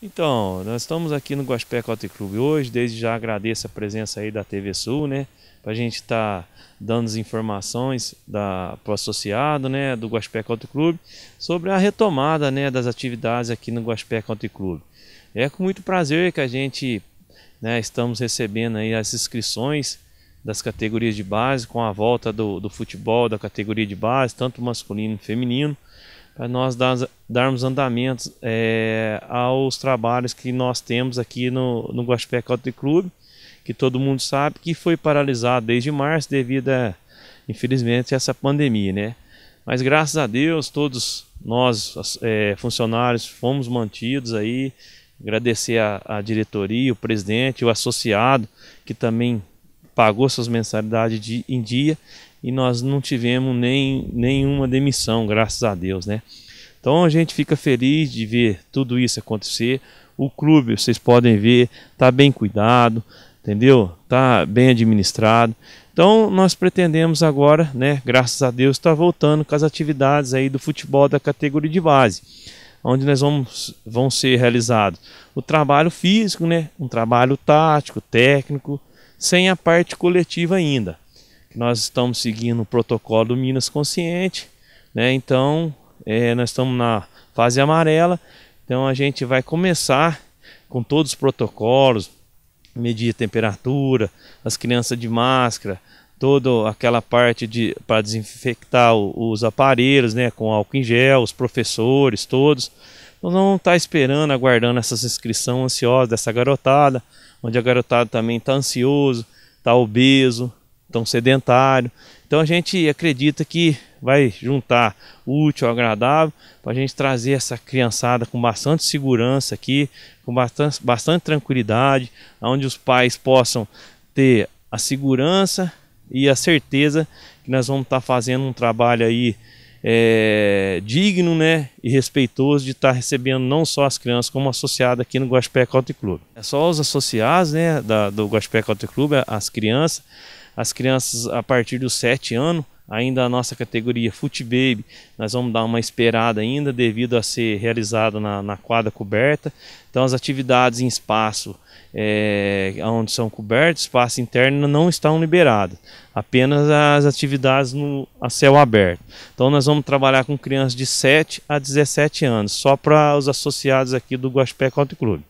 Então, nós estamos aqui no Guaspé Country Club hoje, desde já agradeço a presença aí da TV Sul, né? Pra gente estar tá dando as informações da, pro associado, né, do Guaspé Country Club, sobre a retomada, né, das atividades aqui no Guaspé Country Club. É com muito prazer que a gente, né, estamos recebendo aí as inscrições das categorias de base, com a volta do, do futebol da categoria de base, tanto masculino e feminino para nós darmos andamentos é, aos trabalhos que nós temos aqui no, no Guaxupé Country Club, que todo mundo sabe que foi paralisado desde março devido a, infelizmente, essa pandemia, né? Mas graças a Deus, todos nós, é, funcionários, fomos mantidos aí, agradecer a, a diretoria, o presidente, o associado, que também pagou suas mensalidades de, em dia e nós não tivemos nem, nenhuma demissão, graças a Deus, né? Então a gente fica feliz de ver tudo isso acontecer. O clube, vocês podem ver, está bem cuidado, entendeu? Está bem administrado. Então nós pretendemos agora, né, graças a Deus, estar tá voltando com as atividades aí do futebol da categoria de base, onde nós vamos vão ser realizados o trabalho físico, né, um trabalho tático, técnico, sem a parte coletiva ainda. Nós estamos seguindo o protocolo do Minas Consciente, né? então é, nós estamos na fase amarela, então a gente vai começar com todos os protocolos, medir a temperatura, as crianças de máscara, toda aquela parte de para desinfectar os aparelhos, né, com álcool em gel, os professores, todos não tá esperando, aguardando essas inscrições ansiosa dessa garotada, onde a garotada também está ansioso, está obeso, tão sedentário. Então a gente acredita que vai juntar útil ao agradável para a gente trazer essa criançada com bastante segurança aqui, com bastante, bastante tranquilidade, onde os pais possam ter a segurança e a certeza que nós vamos estar tá fazendo um trabalho aí é, digno né, e respeitoso de estar tá recebendo não só as crianças como associado aqui no Guaspé Country Club. É só os associados né, da, do Guaspé Country Club, as crianças, as crianças a partir dos 7 anos, ainda a nossa categoria Foot Baby, nós vamos dar uma esperada ainda devido a ser realizada na, na, quadra coberta. Então as atividades em espaço é, onde são cobertos, espaço interno não estão liberadas, apenas as atividades no, a céu aberto. Então nós vamos trabalhar com crianças de 7 a 17 anos, só para os associados aqui do Guaspé Country Clube.